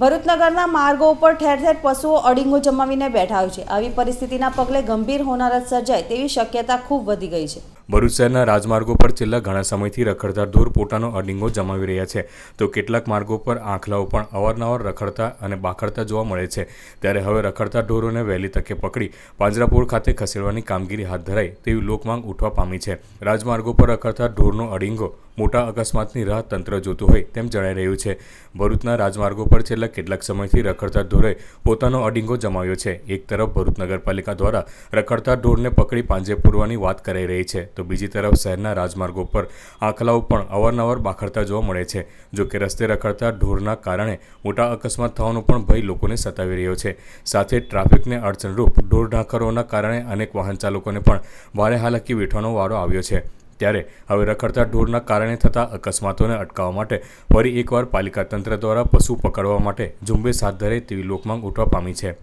ભરૂચનગરના માર્ગો ઉપર ઠેર ઠેર પશુઓ અડીંગો જમાવીને બેઠા હોય છે આવી પરિસ્થિતિના પગલે ગંભીર હોનારત સર્જાય તેવી શક્યતા ખૂબ વધી ગઈ છે ભરૂચ શહેરના રાજમાર્ગો પર છેલ્લા ઘણા સમયથી રખડતા ધૂર પોતાનો અડિંગો જમાવી રહ્યા છે તો કેટલાક માર્ગો પર આંખલાઓ પણ અવારનવાર રખડતા અને બાખડતા જોવા મળે છે ત્યારે હવે રખડતા ઢોરોને વહેલી તકે પકડી પાંજરાપોળ ખાતે ખસેડવાની કામગીરી હાથ ધરાય તેવી લોકમાંગ ઉઠવા પામી છે રાજમાર્ગો પર રખડતા ઢોરનો અડિંગો મોટા અકસ્માતની રાહ તંત્ર જોતું હોય તેમ જણાઈ રહ્યું છે ભરૂચના રાજમાર્ગો પર છેલ્લા કેટલાક સમયથી રખડતા ઢોરે પોતાનો અડિંગો જમાવ્યો છે એક તરફ ભરૂચ નગરપાલિકા દ્વારા રખડતા ઢોરને પકડી પાંજે પૂરવાની વાત કરાઈ રહી છે તો બીજી તરફ શહેરના રાજમાર્ગો પર આંકલાઓ પણ અવારનવાર બાખડતા જોવા મળે છે જો કે રસ્તે રખડતા ઢોરના કારણે મોટા અકસ્માત થવાનો પણ ભય લોકોને સતાવી રહ્યો છે સાથે ટ્રાફિકને અડચણરૂપ ઢોર ઢાંકરોના કારણે અનેક વાહન ચાલકોને પણ ભારે હાલાકી વેઠવાનો વારો આવ્યો છે ત્યારે હવે રખડતા ઢોરના કારણે થતા અકસ્માતોને અટકાવવા માટે ફરી એકવાર પાલિકા તંત્ર દ્વારા પશુ પકડવા માટે ઝુંબેશ હાથ ધરે તેવી લોકમાંગ ઉઠવા પામી છે